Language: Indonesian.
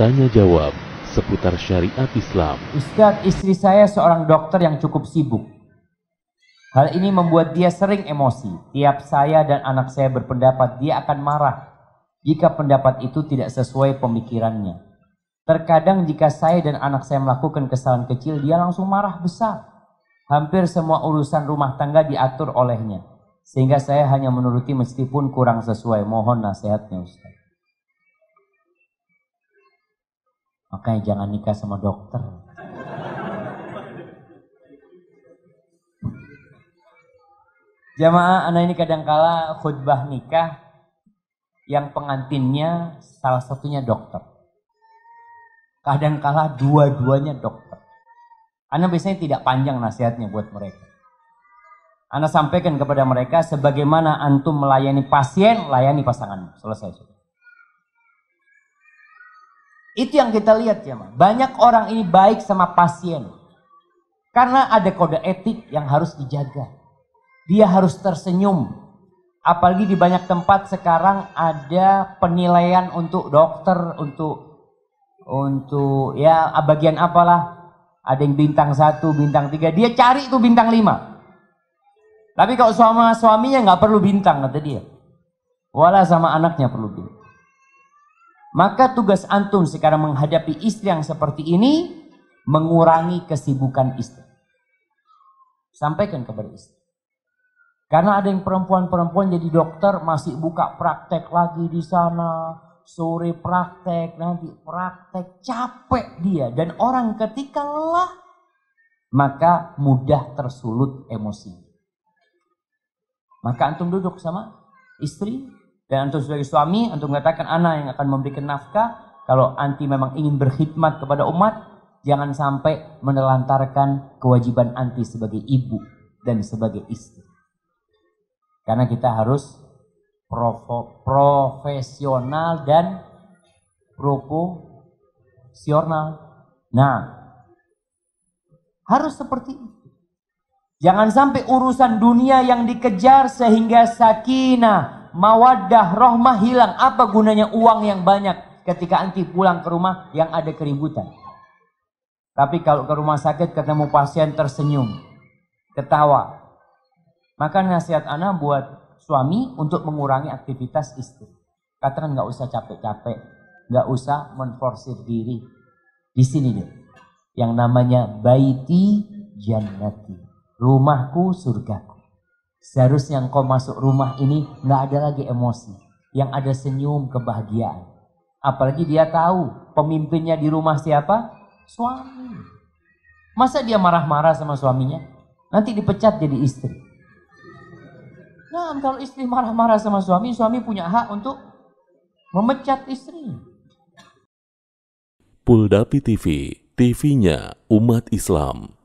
Tanya jawab seputar syariat Islam. Ustaz, istri saya seorang dokter yang cukup sibuk. Hal ini membuat dia sering emosi. Tiap saya dan anak saya berpendapat, dia akan marah jika pendapat itu tidak sesuai pemikirannya. Terkadang jika saya dan anak saya melakukan kesalahan kecil, dia langsung marah besar. Hampir semua urusan rumah tangga diatur olehnya. Sehingga saya hanya menuruti meskipun kurang sesuai. Mohon nasihatnya Ustaz. Makanya jangan nikah sama dokter. Jamaah anak ini kadangkala khutbah nikah yang pengantinnya salah satunya dokter. Kadangkala dua-duanya dokter. Anak biasanya tidak panjang nasihatnya buat mereka. Anak sampaikan kepada mereka sebagaimana antum melayani pasien, layani pasangan. Selesai sudah. Itu yang kita lihat ya, Banyak orang ini baik sama pasien. Karena ada kode etik yang harus dijaga. Dia harus tersenyum. Apalagi di banyak tempat sekarang ada penilaian untuk dokter, untuk untuk ya bagian apalah. Ada yang bintang satu, bintang tiga. Dia cari itu bintang lima. Tapi kalau suami suaminya nggak perlu bintang kata dia. Walau sama anaknya perlu bintang. Maka tugas antum sekarang menghadapi istri yang seperti ini mengurangi kesibukan istri. Sampaikan kepada istri. Karena ada yang perempuan-perempuan jadi dokter masih buka praktek lagi di sana, sore praktek, nanti praktek capek dia dan orang ketika lelah maka mudah tersulut emosi. Maka antum duduk sama istri, dan untuk sebagai suami, untuk mengatakan anak yang akan memberikan nafkah. Kalau anti memang ingin berkhidmat kepada umat, jangan sampai menelantarkan kewajiban anti sebagai ibu dan sebagai istri. Karena kita harus profesional dan proporsional. Nah, harus seperti itu. Jangan sampai urusan dunia yang dikejar sehingga sakinah, Mawadah Rohmah hilang. Apa gunanya uang yang banyak ketika anti pulang ke rumah yang ada keributan? Tapi kalau ke rumah sakit ketemu pasien tersenyum, ketawa. Maka nasihat anak buat suami untuk mengurangi aktivitas istri. Katakan nggak usah capek-capek, nggak usah menforsir diri. Di sini deh, yang namanya baiti jannati, rumahku surgaku. Seharusnya kau masuk rumah ini nggak ada lagi emosi. Yang ada senyum kebahagiaan. Apalagi dia tahu pemimpinnya di rumah siapa? Suami. Masa dia marah-marah sama suaminya? Nanti dipecat jadi istri. Nah, kalau istri marah-marah sama suami, suami punya hak untuk memecat istri. Puldapi TV, TV-nya umat Islam.